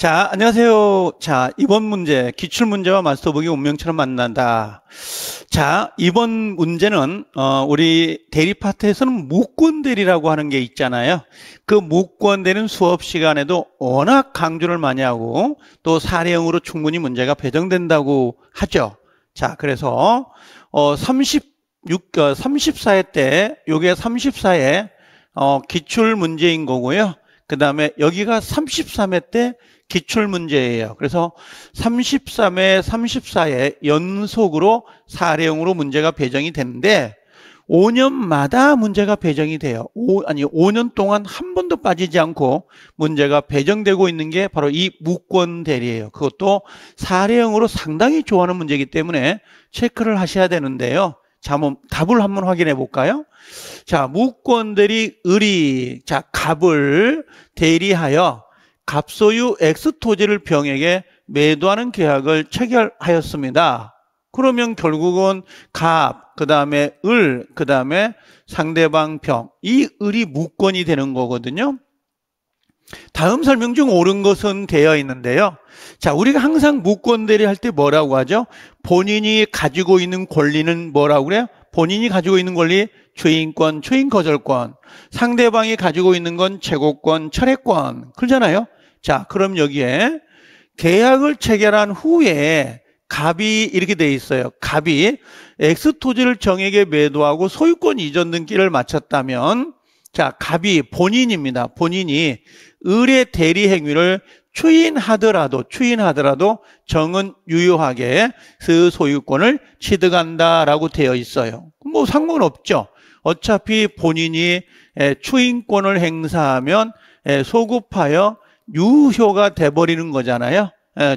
자, 안녕하세요. 자, 이번 문제, 기출문제와 마스터북이 운명처럼 만난다. 자, 이번 문제는, 어, 우리 대리파트에서는 무권대리라고 하는 게 있잖아요. 그 목권대리는 수업 시간에도 워낙 강조를 많이 하고, 또 사례형으로 충분히 문제가 배정된다고 하죠. 자, 그래서, 어, 36, 어, 34회 때, 요게 34회, 어, 기출문제인 거고요. 그 다음에 여기가 33회 때 기출문제예요. 그래서 33회, 34회 연속으로 사례형으로 문제가 배정이 되는데 5년마다 문제가 배정이 돼요. 5, 아니 5년 동안 한 번도 빠지지 않고 문제가 배정되고 있는 게 바로 이 무권 대리예요. 그것도 사례형으로 상당히 좋아하는 문제이기 때문에 체크를 하셔야 되는데요. 자, 한번 답을 한번 확인해 볼까요? 자, 무권들이 을이 자, 갑을 대리하여 갑소유 X 토지를 병에게 매도하는 계약을 체결하였습니다. 그러면 결국은 갑, 그 다음에 을, 그 다음에 상대방 병, 이 을이 무권이 되는 거거든요. 다음 설명 중 옳은 것은 되어 있는데요. 자, 우리가 항상 무권대리 할 때 뭐라고 하죠? 본인이 가지고 있는 권리는 뭐라고 그래요? 본인이 가지고 있는 권리 주인권, 초인거절권, 상대방이 가지고 있는 건최고권 철회권. 그러잖아요. 자, 그럼 여기에 계약을 체결한 후에 갑이 이렇게 돼 있어요. 갑이 엑스 토지를 정에게 매도하고 소유권 이전 등기를 마쳤다면 자, 갑이 본인입니다. 본인이 을의 대리 행위를 추인하더라도 추인하더라도 정은 유효하게 그 소유권을 취득한다라고 되어 있어요. 뭐 상관없죠. 어차피 본인이 추인권을 행사하면 소급하여 유효가 돼버리는 거잖아요.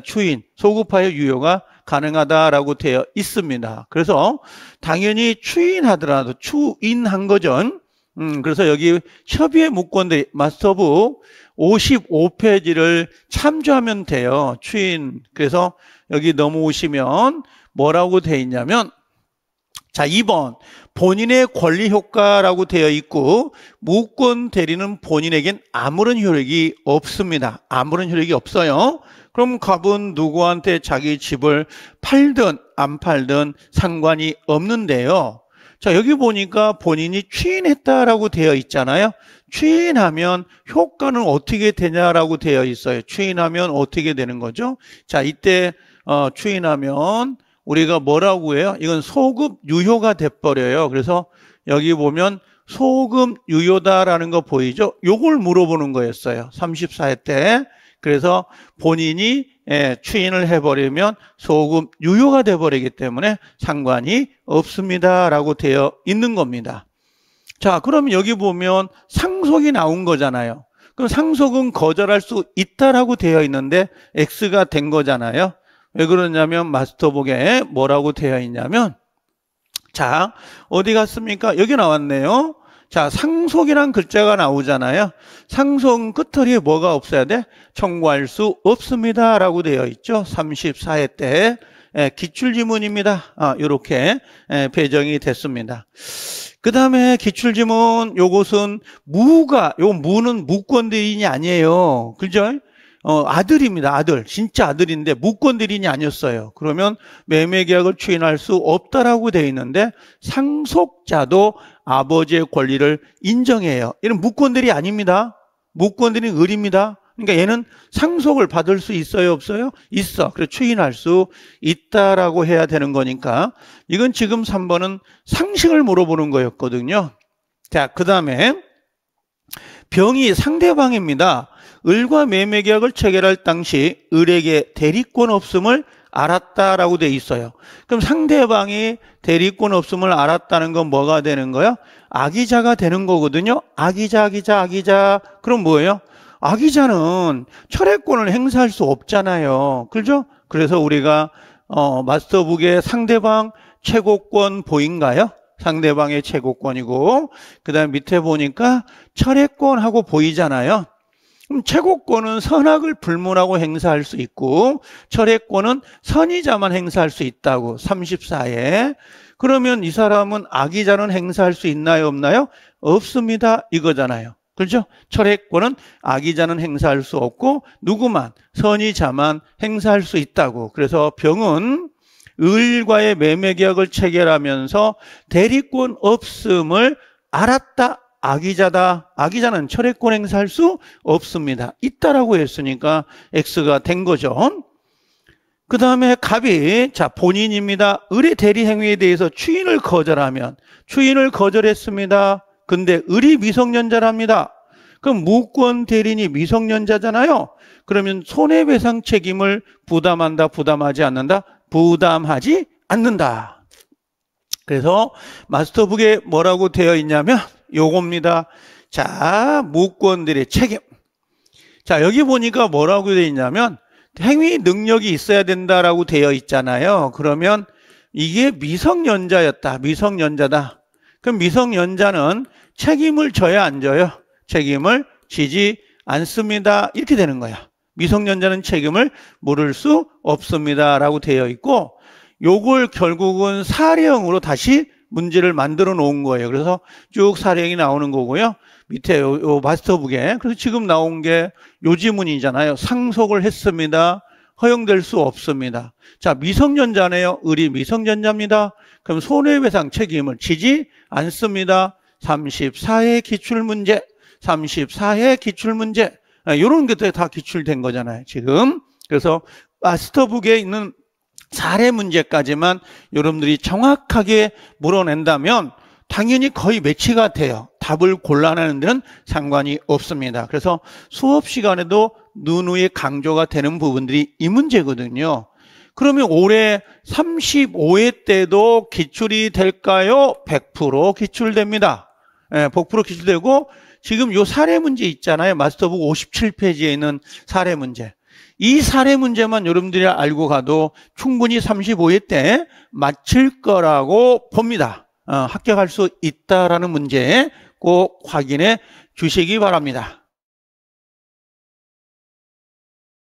추인, 소급하여 유효가 가능하다라고 되어 있습니다. 그래서 당연히 추인하더라도 추인한 거죠. 음, 그래서 여기 협의의 무권들 마스터부 55페이지를 참조하면 돼요. 추인. 그래서 여기 넘어오시면 뭐라고 돼 있냐면 자, 2번. 본인의 권리 효과라고 되어 있고 무권 대리는 본인에겐 아무런 효력이 없습니다. 아무런 효력이 없어요. 그럼 갑은 누구한테 자기 집을 팔든 안 팔든 상관이 없는데요. 자, 여기 보니까 본인이 추인했다라고 되어 있잖아요. 추인하면 효과는 어떻게 되냐라고 되어 있어요. 추인하면 어떻게 되는 거죠? 자, 이때 어, 추인하면 우리가 뭐라고 해요? 이건 소급 유효가 돼버려요. 그래서 여기 보면 소급 유효다라는 거 보이죠? 요걸 물어보는 거였어요. 34회 때. 그래서 본인이 예, 추인을 해버리면 소금 유효가 돼버리기 때문에 상관이 없습니다라고 되어 있는 겁니다. 자, 그럼 여기 보면 상속이 나온 거잖아요. 그럼 상속은 거절할 수 있다라고 되어 있는데 X가 된 거잖아요. 왜 그러냐면 마스터복에 뭐라고 되어 있냐면 자, 어디 갔습니까? 여기 나왔네요. 자, 상속이란 글자가 나오잖아요. 상속 끝털이 뭐가 없어야 돼? 청구할 수 없습니다. 라고 되어 있죠. 34회 때 예, 기출지문입니다. 이렇게 아, 예, 배정이 됐습니다. 그 다음에 기출지문 요것은 무가, 요 무는 무권대인이 아니에요. 그죠? 어, 아들입니다. 아들. 진짜 아들인데 무권들인이 아니었어요. 그러면 매매 계약을 추인할 수 없다라고 돼 있는데 상속자도 아버지의 권리를 인정해요. 이런 무권들이 아닙니다. 무권들이 을입니다. 그러니까 얘는 상속을 받을 수 있어요, 없어요? 있어. 그래서 추인할 수 있다라고 해야 되는 거니까 이건 지금 3번은 상식을 물어보는 거였거든요. 자, 그다음에 병이 상대방입니다. 을과 매매 계약을 체결할 당시 을에게 대리권 없음을 알았다라고 돼 있어요. 그럼 상대방이 대리권 없음을 알았다는 건 뭐가 되는 거야? 악의자가 되는 거거든요. 악의자, 악의자, 악의자. 그럼 뭐예요? 악의자는 철회권을 행사할 수 없잖아요. 그죠? 그래서 우리가 어, 마스터북의 상대방 최고권 보인가요? 상대방의 최고권이고 그다음 밑에 보니까 철회권하고 보이잖아요. 그럼 최고권은 선악을 불문하고 행사할 수 있고 철회권은 선의자만 행사할 수 있다고 34에 그러면 이 사람은 악의자는 행사할 수 있나요 없나요? 없습니다 이거잖아요 그렇죠? 철회권은 악의자는 행사할 수 없고 누구만 선의자만 행사할 수 있다고 그래서 병은 을과의 매매계약을 체결하면서 대리권 없음을 알았다 악의자다. 악의자는 철회권 행사할 수 없습니다. 있다라고 했으니까 X가 된 거죠. 그 다음에 갑이 자 본인입니다. 을의 대리 행위에 대해서 추인을 거절하면 추인을 거절했습니다. 근데 을이 미성년자랍니다. 그럼 무권 대리인이 미성년자잖아요. 그러면 손해배상 책임을 부담한다, 부담하지 않는다, 부담하지 않는다. 그래서 마스터북에 뭐라고 되어 있냐면 요겁니다. 자, 무권들의 책임. 자, 여기 보니까 뭐라고 되어 있냐면 행위 능력이 있어야 된다라고 되어 있잖아요. 그러면 이게 미성년자였다. 미성년자다. 그럼 미성년자는 책임을 져야 안 져요? 책임을 지지 않습니다. 이렇게 되는 거야. 미성년자는 책임을 물을 수 없습니다. 라고 되어 있고 요걸 결국은 사령으로 다시 문제를 만들어 놓은 거예요. 그래서 쭉 사령이 례 나오는 거고요. 밑에 요, 요 마스터북에 그래서 지금 나온 게 요지문이잖아요. 상속을 했습니다. 허용될 수 없습니다. 자, 미성년자네요. 을이 미성년자입니다. 그럼 손해배상 책임을 지지 않습니다. 34회 기출문제, 34회 기출문제, 이런 아, 것들이 다 기출된 거잖아요, 지금. 그래서 마스터북에 있는 사례 문제까지만 여러분들이 정확하게 물어낸다면 당연히 거의 매치가 돼요. 답을 골라내는 데는 상관이 없습니다. 그래서 수업 시간에도 누누이 강조가 되는 부분들이 이 문제거든요. 그러면 올해 35회 때도 기출이 될까요? 100% 기출됩니다. 예, 100% 기출되고 지금 요 사례 문제 있잖아요. 마스터북 57페이지에 있는 사례 문제. 이 사례 문제만 여러분들이 알고 가도 충분히 35회 때 맞힐 거라고 봅니다. 어, 합격할 수 있다라는 문제 꼭 확인해 주시기 바랍니다.